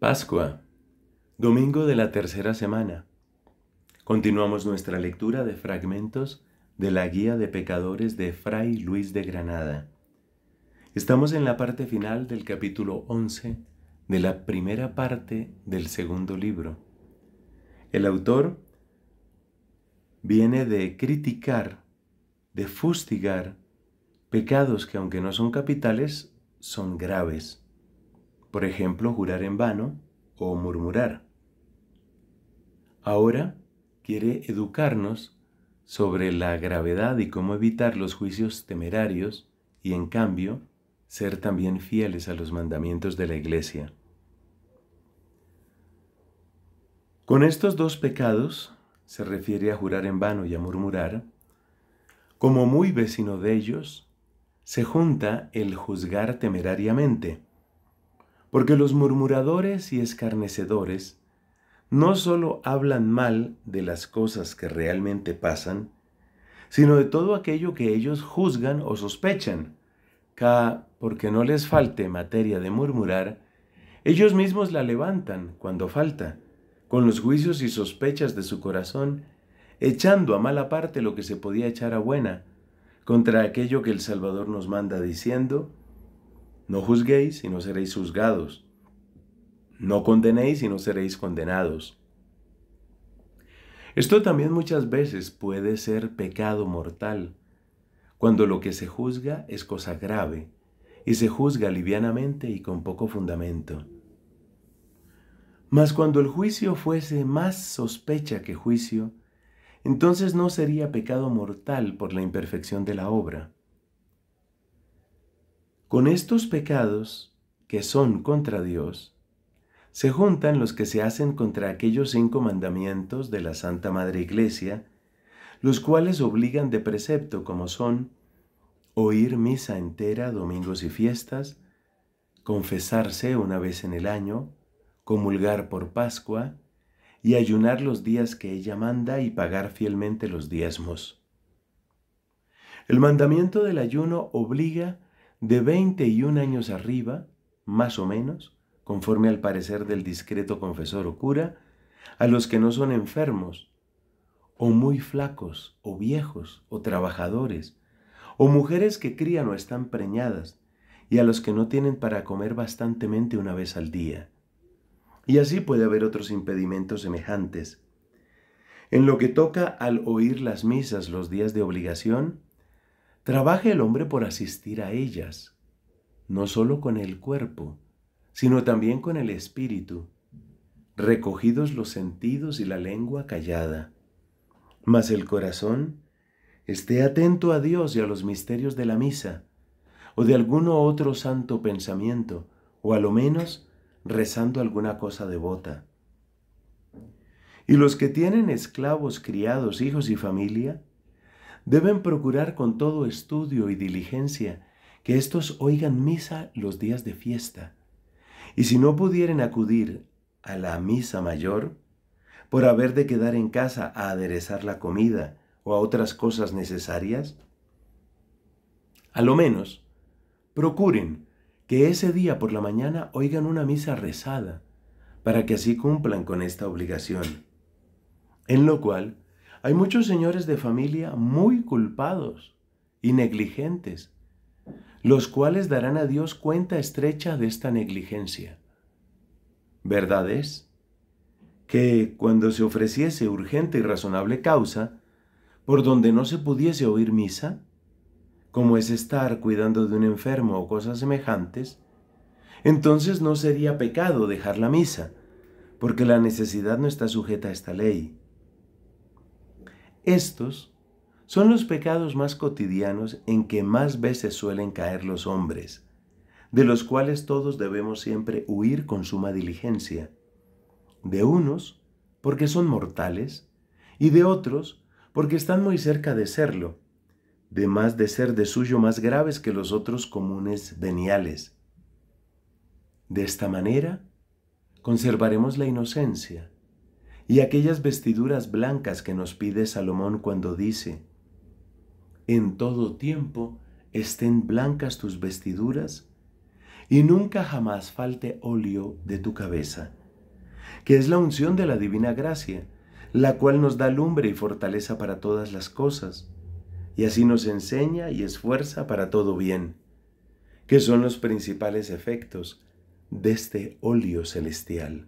Pascua, domingo de la tercera semana. Continuamos nuestra lectura de fragmentos de la Guía de Pecadores de Fray Luis de Granada. Estamos en la parte final del capítulo 11 de la primera parte del segundo libro. El autor viene de criticar, de fustigar pecados que aunque no son capitales, son graves por ejemplo, jurar en vano o murmurar. Ahora quiere educarnos sobre la gravedad y cómo evitar los juicios temerarios y en cambio ser también fieles a los mandamientos de la Iglesia. Con estos dos pecados, se refiere a jurar en vano y a murmurar, como muy vecino de ellos, se junta el juzgar temerariamente, porque los murmuradores y escarnecedores no solo hablan mal de las cosas que realmente pasan, sino de todo aquello que ellos juzgan o sospechan, ca porque no les falte materia de murmurar, ellos mismos la levantan cuando falta, con los juicios y sospechas de su corazón, echando a mala parte lo que se podía echar a buena, contra aquello que el Salvador nos manda diciendo, no juzguéis y no seréis juzgados. No condenéis y no seréis condenados. Esto también muchas veces puede ser pecado mortal, cuando lo que se juzga es cosa grave y se juzga livianamente y con poco fundamento. Mas cuando el juicio fuese más sospecha que juicio, entonces no sería pecado mortal por la imperfección de la obra con estos pecados, que son contra Dios, se juntan los que se hacen contra aquellos cinco mandamientos de la Santa Madre Iglesia, los cuales obligan de precepto como son oír misa entera domingos y fiestas, confesarse una vez en el año, comulgar por Pascua y ayunar los días que ella manda y pagar fielmente los diezmos. El mandamiento del ayuno obliga de 21 años arriba, más o menos, conforme al parecer del discreto confesor o cura, a los que no son enfermos, o muy flacos, o viejos, o trabajadores, o mujeres que crían o están preñadas, y a los que no tienen para comer bastantemente una vez al día. Y así puede haber otros impedimentos semejantes. En lo que toca al oír las misas los días de obligación, Trabaje el hombre por asistir a ellas, no solo con el cuerpo, sino también con el espíritu, recogidos los sentidos y la lengua callada. Mas el corazón esté atento a Dios y a los misterios de la misa, o de alguno otro santo pensamiento, o a lo menos rezando alguna cosa devota. Y los que tienen esclavos, criados, hijos y familia, deben procurar con todo estudio y diligencia que éstos oigan misa los días de fiesta. Y si no pudieren acudir a la misa mayor, por haber de quedar en casa a aderezar la comida o a otras cosas necesarias, a lo menos, procuren que ese día por la mañana oigan una misa rezada, para que así cumplan con esta obligación, en lo cual hay muchos señores de familia muy culpados y negligentes, los cuales darán a Dios cuenta estrecha de esta negligencia. Verdad es que cuando se ofreciese urgente y razonable causa, por donde no se pudiese oír misa, como es estar cuidando de un enfermo o cosas semejantes, entonces no sería pecado dejar la misa, porque la necesidad no está sujeta a esta ley. Estos son los pecados más cotidianos en que más veces suelen caer los hombres, de los cuales todos debemos siempre huir con suma diligencia. De unos, porque son mortales, y de otros, porque están muy cerca de serlo, de más de ser de suyo más graves que los otros comunes veniales. De esta manera, conservaremos la inocencia, y aquellas vestiduras blancas que nos pide Salomón cuando dice, en todo tiempo estén blancas tus vestiduras y nunca jamás falte óleo de tu cabeza, que es la unción de la divina gracia, la cual nos da lumbre y fortaleza para todas las cosas, y así nos enseña y esfuerza para todo bien, que son los principales efectos de este óleo celestial.